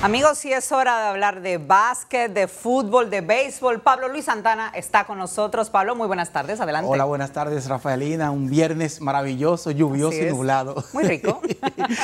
Amigos, si es hora de hablar de básquet, de fútbol, de béisbol. Pablo Luis Santana está con nosotros. Pablo, muy buenas tardes, adelante. Hola, buenas tardes, Rafaelina. Un viernes maravilloso, lluvioso y nublado. Muy rico.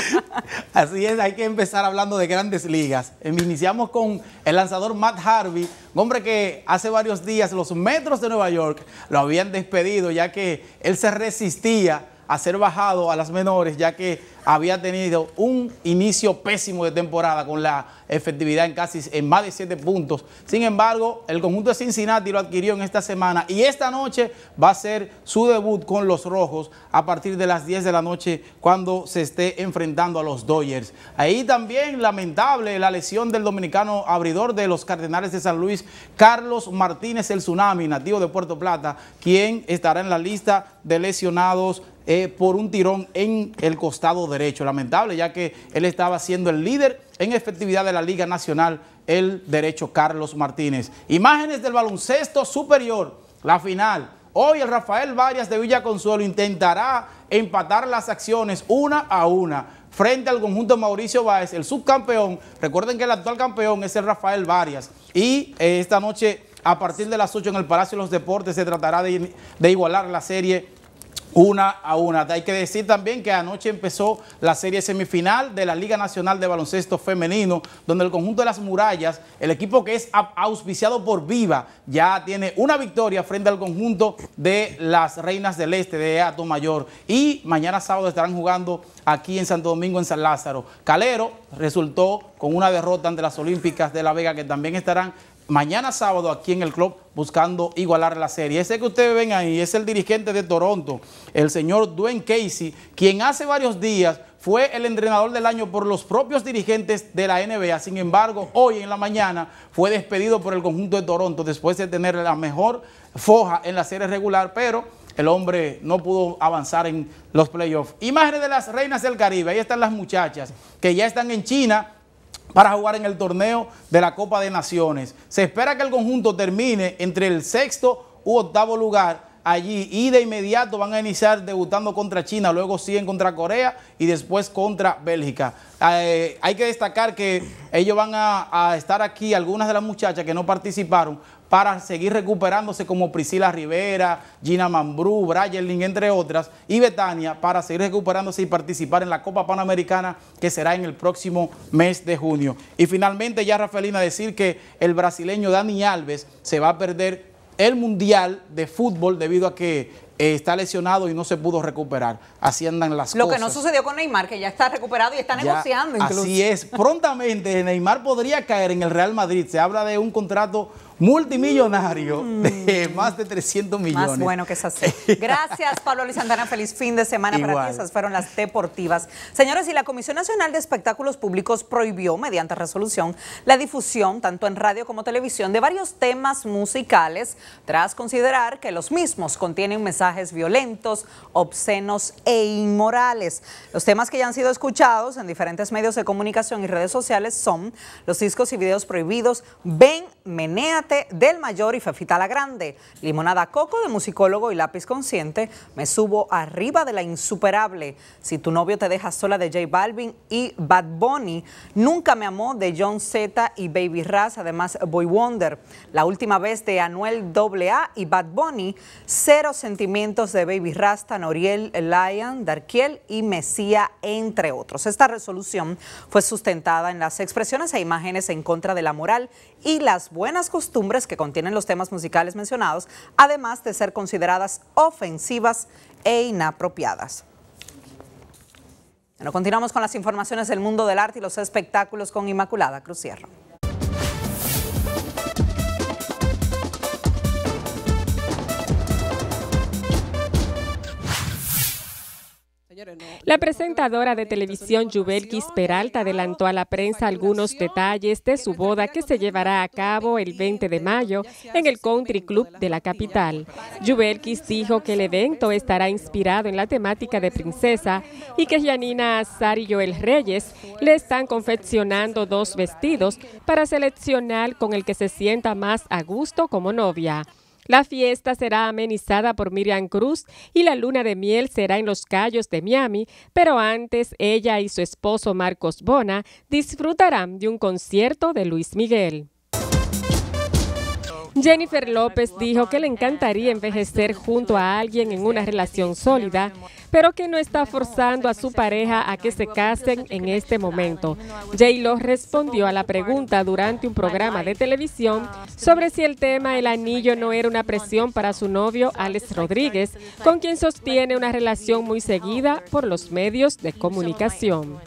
Así es, hay que empezar hablando de grandes ligas. Eh, iniciamos con el lanzador Matt Harvey, un hombre que hace varios días los metros de Nueva York lo habían despedido ya que él se resistía a ser bajado a las menores, ya que había tenido un inicio pésimo de temporada con la efectividad en casi en más de 7 puntos. Sin embargo, el conjunto de Cincinnati lo adquirió en esta semana y esta noche va a ser su debut con los Rojos a partir de las 10 de la noche cuando se esté enfrentando a los Dodgers. Ahí también lamentable la lesión del dominicano abridor de los Cardenales de San Luis, Carlos Martínez el Tsunami, nativo de Puerto Plata, quien estará en la lista de lesionados eh, por un tirón en el costado derecho. Lamentable, ya que él estaba siendo el líder en efectividad de la Liga Nacional, el derecho Carlos Martínez. Imágenes del baloncesto superior, la final. Hoy el Rafael Varias de Villa Consuelo intentará empatar las acciones una a una frente al conjunto Mauricio Báez, el subcampeón. Recuerden que el actual campeón es el Rafael Varias. Y eh, esta noche, a partir de las 8 en el Palacio de los Deportes, se tratará de, de igualar la serie una a una. Hay que decir también que anoche empezó la serie semifinal de la Liga Nacional de Baloncesto Femenino, donde el conjunto de las murallas, el equipo que es auspiciado por Viva, ya tiene una victoria frente al conjunto de las Reinas del Este de Ato Mayor. Y mañana sábado estarán jugando aquí en Santo Domingo, en San Lázaro. Calero resultó con una derrota ante las Olímpicas de La Vega, que también estarán mañana sábado aquí en el club buscando igualar la serie. Ese que ustedes ven ahí es el dirigente de Toronto, el señor Dwayne Casey, quien hace varios días fue el entrenador del año por los propios dirigentes de la NBA. Sin embargo, hoy en la mañana fue despedido por el conjunto de Toronto después de tener la mejor foja en la serie regular, pero el hombre no pudo avanzar en los playoffs. Imágenes de las reinas del Caribe, ahí están las muchachas que ya están en China, para jugar en el torneo de la Copa de Naciones. Se espera que el conjunto termine entre el sexto u octavo lugar allí y de inmediato van a iniciar debutando contra China, luego siguen contra Corea y después contra Bélgica. Eh, hay que destacar que ellos van a, estar aquí, algunas de las muchachas que no participaron, para seguir recuperándose como Priscila Rivera, Gina Mambrú, Ling, entre otras, y Betania para seguir recuperándose y participar en la Copa Panamericana que será en el próximo mes de junio. Y finalmente ya Rafaelina decir que el brasileño Dani Alves se va a perder el Mundial de Fútbol debido a que eh, está lesionado y no se pudo recuperar. Así andan las cosas. Lo que no sucedió con Neymar, que ya está recuperado y está negociando incluso. Así es. Prontamente Neymar podría caer en el Real Madrid. Se habla de un contrato multimillonario mm. de más de 300 millones. Más bueno que es Gracias, Pablo Luis Santana. Feliz fin de semana para ti. Esas fueron las deportivas. Señores, y la Comisión Nacional de Espectáculos Públicos prohibió, mediante resolución, la difusión, tanto en radio como televisión, de varios temas musicales, tras considerar que los mismos contienen mensajes violentos, obscenos e inmorales. Los temas que ya han sido escuchados en diferentes medios de comunicación y redes sociales son los discos y videos prohibidos, Ven, Menea, del mayor y Fefita la grande. Limonada Coco de musicólogo y lápiz consciente. Me subo arriba de la insuperable. Si tu novio te deja sola de J Balvin y Bad Bunny. Nunca me amó de John Zeta y Baby Raz. Además, Boy Wonder. La última vez de Anuel AA y Bad Bunny. Cero sentimientos de Baby Rasta, Tanoriel, Lion, Darkiel y Mesía, entre otros. Esta resolución fue sustentada en las expresiones e imágenes en contra de la moral y las buenas costumbres que contienen los temas musicales mencionados, además de ser consideradas ofensivas e inapropiadas. continuamos con las informaciones del mundo del arte y los espectáculos con Inmaculada Cruz La presentadora de televisión Yubelkis Peralta adelantó a la prensa algunos detalles de su boda que se llevará a cabo el 20 de mayo en el Country Club de la capital. Yubelkis dijo que el evento estará inspirado en la temática de princesa y que Janina Azar y Joel Reyes le están confeccionando dos vestidos para seleccionar con el que se sienta más a gusto como novia. La fiesta será amenizada por Miriam Cruz y la luna de miel será en los callos de Miami, pero antes ella y su esposo Marcos Bona disfrutarán de un concierto de Luis Miguel. Jennifer López dijo que le encantaría envejecer junto a alguien en una relación sólida, pero que no está forzando a su pareja a que se casen en este momento. J-Lo respondió a la pregunta durante un programa de televisión sobre si el tema El anillo no era una presión para su novio Alex Rodríguez, con quien sostiene una relación muy seguida por los medios de comunicación.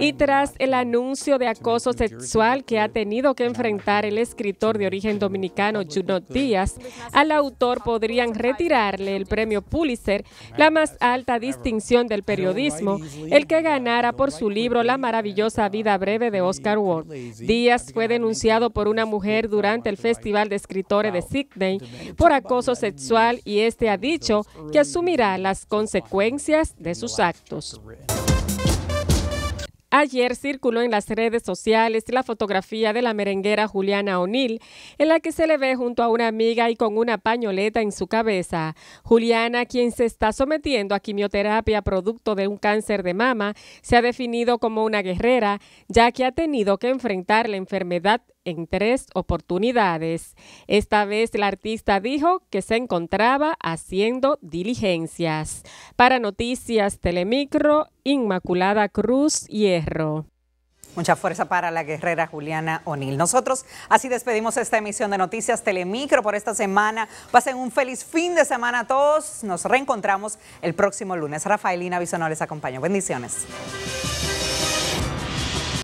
Y tras el anuncio de acoso sexual que ha tenido que enfrentar el escritor de origen dominicano Junot Díaz, al autor podrían retirarle el premio Pulitzer, la más alta distinción del periodismo, el que ganara por su libro La maravillosa vida breve de Oscar Wilde. Díaz fue denunciado por una mujer durante el Festival de Escritores de Sydney por acoso sexual y este ha dicho que asumirá las consecuencias de sus actos. Ayer circuló en las redes sociales la fotografía de la merenguera Juliana O'Neill, en la que se le ve junto a una amiga y con una pañoleta en su cabeza. Juliana, quien se está sometiendo a quimioterapia producto de un cáncer de mama, se ha definido como una guerrera, ya que ha tenido que enfrentar la enfermedad en tres oportunidades. Esta vez el artista dijo que se encontraba haciendo diligencias. Para Noticias Telemicro, Inmaculada Cruz Hierro. Mucha fuerza para la guerrera Juliana O'Neill. Nosotros así despedimos esta emisión de Noticias Telemicro por esta semana. Pasen un feliz fin de semana a todos. Nos reencontramos el próximo lunes. Rafaelina no les acompaña. Bendiciones.